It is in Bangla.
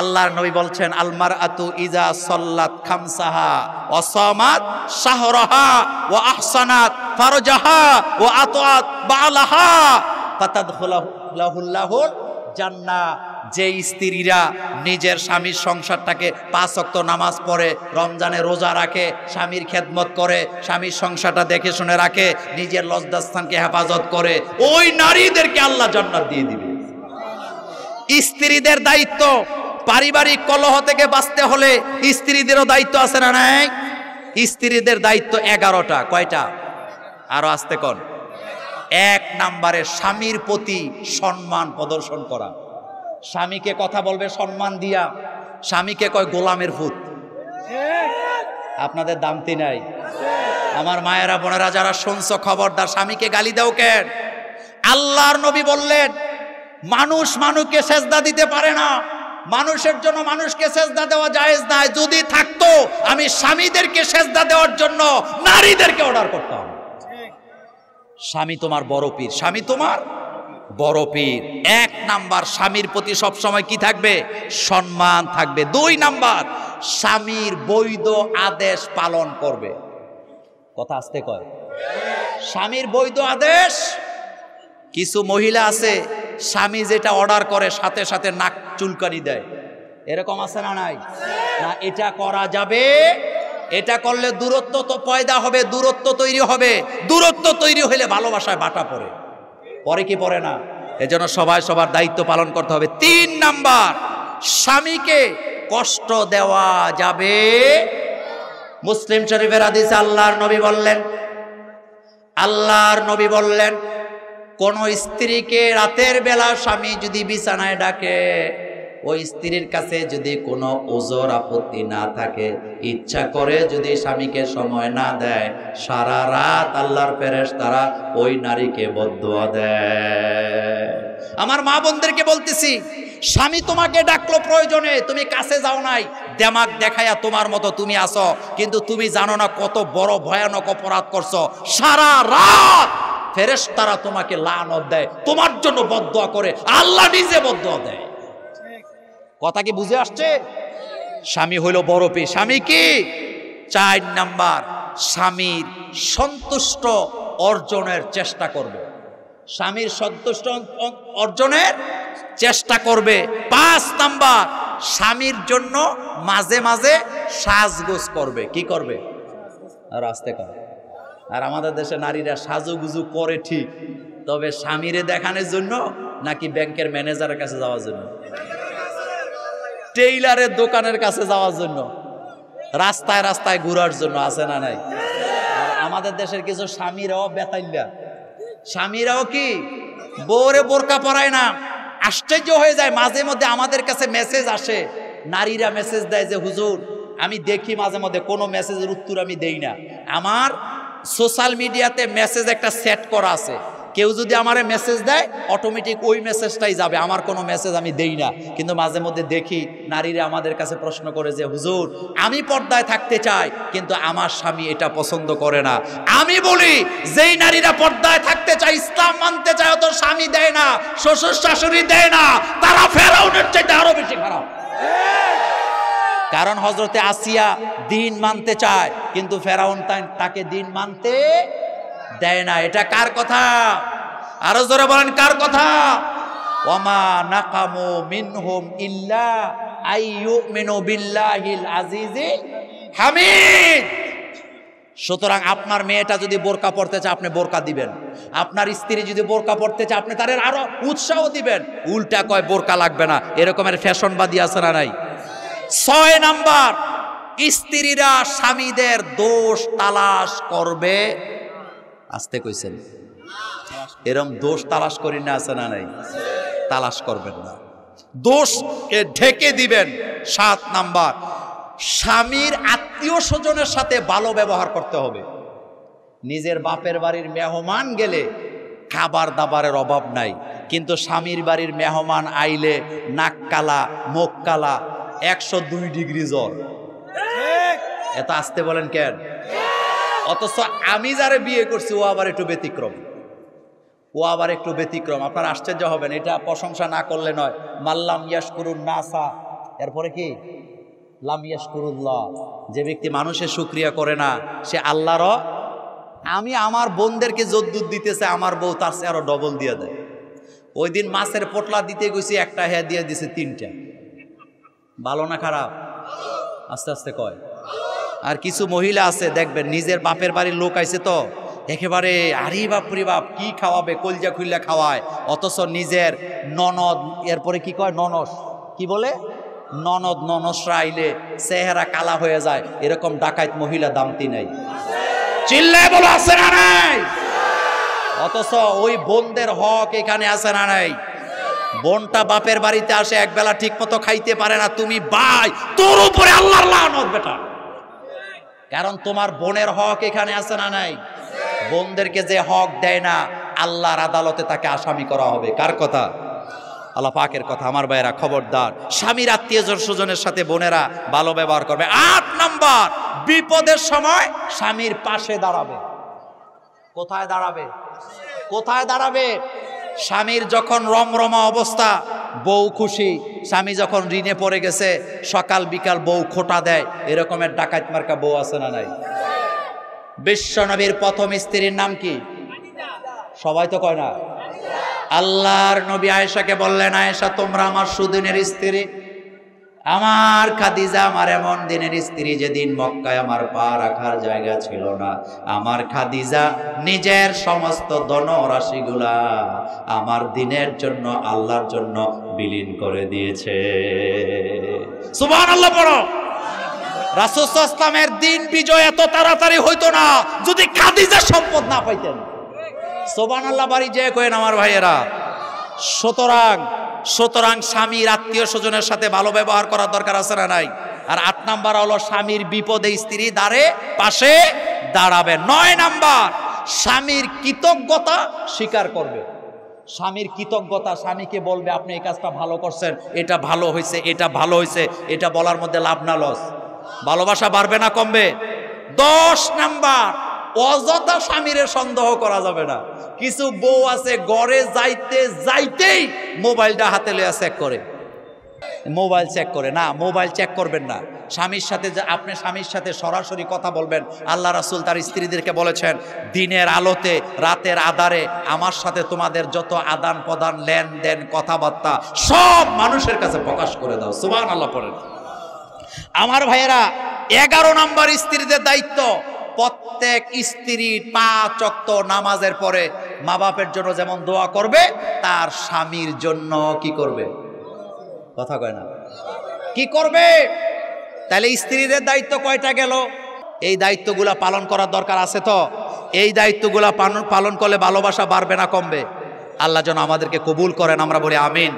আল্লাহর নবী বলছেন আলমার আতু ইজা সল্লাত খামসাহা অসমাত শাহরহা ও আহসানাত ফারজাহা ও আতোয়াত বালাহা পাতাদ হুলাহুল্লাহুল জান্না যে স্ত্রীরা নিজের স্বামীর সংসারটাকে পাঁচ অক্ত নামাজ পড়ে রমজানে রোজা রাখে স্বামীর খেদমত করে স্বামীর সংসারটা দেখে শুনে রাখে নিজের লজ্জাস্থানকে হেফাজত করে ওই নারীদেরকে আল্লাহ জান্নাত দিয়ে দিবে স্ত্রীদের দায়িত্ব পারিবারিক কলহ থেকে বাঁচতে হলে স্ত্রীদেরও দায়িত্ব আছে না নাই স্ত্রীদের দায়িত্ব এগারোটা কয়টা আরো আসতে কন এক নাম্বারে স্বামীর প্রতি সম্মান প্রদর্শন করা স্বামীকে কথা বলবে সম্মান দিয়া স্বামীকে কয় গোলামের ভূত আপনাদের দামতি নাই আমার মায়েরা বোনেরা যারা শুনছ খবরদার স্বামীকে গালি দাও কেন আল্লাহর নবী বললেন মানুষ মানুষকে সেজদা দিতে পারে না মানুষের জন্য মানুষকে সেজদা দেওয়া জায়েজ নাই যদি থাকতো আমি স্বামীদেরকে সেজদা দেওয়ার জন্য নারীদেরকে অর্ডার করতাম স্বামী তোমার বড় পীর স্বামী তোমার বড় পীর এক নাম্বার স্বামীর প্রতি সবসময় কি থাকবে সম্মান থাকবে দুই নাম্বার স্বামীর বৈধ আদেশ পালন করবে কথা আসতে কয় স্বামীর বৈধ আদেশ কিছু মহিলা আছে স্বামী যেটা অর্ডার করে সাথে সাথে নাক চুলকানি দেয় এরকম আছে না নাই না এটা করা যাবে এটা করলে দূরত্ব তো পয়দা হবে দূরত্ব তৈরি হবে দূরত্ব তৈরি হলে ভালোবাসায় বাটা পড়ে পরে কি পড়ে না এজন্য সবাই সবার দায়িত্ব পালন করতে হবে তিন নাম্বার স্বামীকে কষ্ট দেওয়া যাবে মুসলিম শরীফের আদিস আল্লাহর নবী বললেন আল্লাহর নবী বললেন কোনো স্ত্রীকে রাতের বেলা স্বামী যদি বিছানায় ডাকে ওই স্ত্রীর কাছে যদি কোনো ওজোর আপত্তি না থাকে ইচ্ছা করে যদি স্বামীকে সময় না দেয় সারা রাত আল্লাহর ফেরেস তারা ওই নারীকে বদুয়া দেয় আমার মা বোনদেরকে বলতেছি স্বামী তোমাকে ডাকলো প্রয়োজনে তুমি কাছে যাও নাই দেমাক দেখাইয়া তোমার মতো তুমি আসো কিন্তু তুমি জানো না কত বড় ভয়ানক অপরাধ করছো সারা রাত ফেরেস তারা তোমাকে লানত দেয় তোমার জন্য বদয়া করে আল্লাহ নিজে বদয়া দেয় কথা কি বুঝে আসছে স্বামী হইল বড় পে স্বামী কি চার নাম্বার স্বামীর সন্তুষ্ট অর্জনের চেষ্টা করবে স্বামীর সন্তুষ্ট অর্জনের চেষ্টা করবে পাঁচ নাম্বার স্বামীর জন্য মাঝে মাঝে সাজগোজ করবে কি করবে আসতে করবে আর আমাদের দেশে নারীরা সাজুগুজু করে ঠিক তবে স্বামীরে দেখানোর জন্য নাকি ব্যাংকের ম্যানেজারের কাছে যাওয়ার জন্য টেইলারের দোকানের কাছে যাওয়ার জন্য রাস্তায় রাস্তায় ঘুরার জন্য আছে না নাই আর আমাদের দেশের কিছু স্বামীরাও বেতাইলা স্বামীরাও কি বোরে বোরকা পরায় না আশ্চর্য হয়ে যায় মাঝে মধ্যে আমাদের কাছে মেসেজ আসে নারীরা মেসেজ দেয় যে হুজুর আমি দেখি মাঝে মধ্যে কোনো মেসেজের উত্তর আমি দেই না আমার সোশ্যাল মিডিয়াতে মেসেজ একটা সেট করা আছে কেউ যদি আমারে মেসেজ দেয় অটোমেটিক ওই মেসেজটাই যাবে আমার কোনো মেসেজ আমি দেই না কিন্তু মাঝে মধ্যে দেখি নারীরা আমাদের কাছে প্রশ্ন করে যে হুজুর আমি পর্দায় থাকতে চাই কিন্তু আমার স্বামী এটা পছন্দ করে না আমি বলি যেই নারীরা পর্দায় থাকতে চাই ইসলাম মানতে চায় তোর স্বামী দেয় না শ্বশুর শাশুড়ি দেয় না তারা ফেরাউনের চাইতে আরো বেশি খারাপ কারণ হজরতে আসিয়া দিন মানতে চায় কিন্তু ফেরাউন তাকে দিন মানতে দেয় না এটা কার কথা আরো জোরে বলেন কার কথা ওমা নাকামু মিনহুম ইল্লা আইয়ুমিনু বিল্লাহিল আজিজি হামিদ সুতরাং আপনার মেয়েটা যদি বোরকা পড়তে চায় আপনি বোরকা দিবেন আপনার স্ত্রী যদি বোরকা পড়তে চায় আপনি তাদের আরো উৎসাহ দিবেন উল্টা কয় বোরকা লাগবে না এরকমের ফ্যাশনবাদী আছে না নাই ছয় নাম্বার স্ত্রীরা স্বামীদের দোষ তালাশ করবে আসতে কইছেন এরম দোষ তালাশ করি না আছে না নাই তালাশ করবেন না দোষ ঢেকে দিবেন সাত নাম্বার স্বামীর আত্মীয় স্বজনের সাথে ভালো ব্যবহার করতে হবে নিজের বাপের বাড়ির মেহমান গেলে খাবার দাবারের অভাব নাই কিন্তু স্বামীর বাড়ির মেহমান আইলে নাক কালা মুখ কালা একশো দুই ডিগ্রি জ্বর এত আসতে বলেন কেন অথচ আমি যারা বিয়ে করছি ও আবার একটু ব্যতিক্রম ও আবার একটু ব্যতিক্রম আপনার আশ্চর্য হবেন এটা প্রশংসা না করলে নয় মাল্লাম ইয়াস করুন নাসা এরপরে কি লাম ইয়াস ল যে ব্যক্তি মানুষের সুক্রিয়া করে না সে আল্লাহর আমি আমার বোনদেরকে যদ্দুর দিতেছে আমার বউ তার সে আরও ডবল দিয়ে দেয় ওই দিন মাছের পোটলা দিতে গেছি একটা হ্যাঁ দিয়ে দিছে তিনটা ভালো না খারাপ আস্তে আস্তে কয় আর কিছু মহিলা আছে দেখবেন নিজের বাপের বাড়ির লোক আইছে তো একেবারে আরে বাপ রে বাপ কী খাওয়াবে কলজা খুললে খাওয়ায় অথচ নিজের ননদ এরপরে কি কয় ননস কি বলে ননদ ননসরা আইলে চেহারা কালা হয়ে যায় এরকম ডাকাইত মহিলা দামতি নাই চিল্লায় বলো আছে না নাই অথচ ওই বোনদের হক এখানে আছে না নাই বোনটা বাপের বাড়িতে আসে একবেলা ঠিক মতো খাইতে পারে না তুমি বাই তোর উপরে আল্লাহর লানত বেটা কারণ তোমার বোনের হক এখানে আছে না নাই বোনদেরকে যে হক দেয় না আল্লাহর আদালতে তাকে আসামি করা হবে কার কথা আল্লাহ পাকের কথা আমার ভাইয়েরা খবরদার স্বামীর আত্মীয় স্বজনের সাথে বোনেরা ভালো ব্যবহার করবে আট নাম্বার বিপদের সময় স্বামীর পাশে দাঁড়াবে কোথায় দাঁড়াবে কোথায় দাঁড়াবে স্বামীর যখন রমরমা অবস্থা বউ খুশি স্বামী যখন ঋণে পড়ে গেছে সকাল বিকাল বউ খোটা দেয় এরকমের ডাকাত মার্কা বউ আছে না নাই বিশ্বনবীর প্রথম স্ত্রীর নাম কি সবাই তো কয় না আল্লাহর নবী আয়েশাকে বললেন আয়েশা তোমরা আমার সুদিনের স্ত্রী আমার খাদিজা আমার এমন দিনের স্ত্রী যেদিন মক্কায় আমার পা রাখার জায়গা ছিল না আমার খাদিজা নিজের সমস্ত ধনরাশিগুলা আমার দিনের জন্য আল্লাহর জন্য বিলীন করে দিয়েছে সুবান আল্লাহ পড়ো রাসুসলামের দিন বিজয় এত তাড়াতাড়ি হইতো না যদি খাদিজা সম্পদ না পাইতেন সুবান আল্লাহ বাড়ি যে কেন আমার ভাইয়েরা সুতরাং সুতরাং স্বামীর আত্মীয় স্বজনের সাথে ভালো ব্যবহার করার দরকার আছে না নাই আর আট নাম্বার হলো স্বামীর বিপদে স্ত্রী দ্বারে পাশে দাঁড়াবে নয় নাম্বার স্বামীর কৃতজ্ঞতা স্বীকার করবে স্বামীর কৃতজ্ঞতা স্বামীকে বলবে আপনি এই কাজটা ভালো করছেন এটা ভালো হয়েছে এটা ভালো হয়েছে এটা বলার মধ্যে লাভ না লস ভালোবাসা বাড়বে না কমবে দশ নাম্বার অযথা স্বামীরে সন্দেহ করা যাবে না কিছু বউ আছে গড়ে যাইতে যাইতেই মোবাইলটা হাতে লেয়া চেক করে মোবাইল চেক করে না মোবাইল চেক করবেন না স্বামীর সাথে যে আপনি স্বামীর সাথে সরাসরি কথা বলবেন আল্লাহ রাসুল তার স্ত্রীদেরকে বলেছেন দিনের আলোতে রাতের আধারে আমার সাথে তোমাদের যত আদান প্রদান লেনদেন কথাবার্তা সব মানুষের কাছে প্রকাশ করে দাও সুবান আল্লাহ পরে আমার ভাইয়েরা এগারো নম্বর স্ত্রীদের দায়িত্ব প্রত্যেক স্ত্রী পাঁচ অক্ত নামাজের পরে মা বাপের জন্য যেমন দোয়া করবে তার স্বামীর জন্য কি করবে কথা কয় না কি করবে তাহলে স্ত্রীদের দায়িত্ব কয়টা গেল এই দায়িত্বগুলা পালন করার দরকার আছে তো এই দায়িত্বগুলা পালন করলে ভালোবাসা বাড়বে না কমবে আল্লাহ যেন আমাদেরকে কবুল করেন আমরা বলি আমিন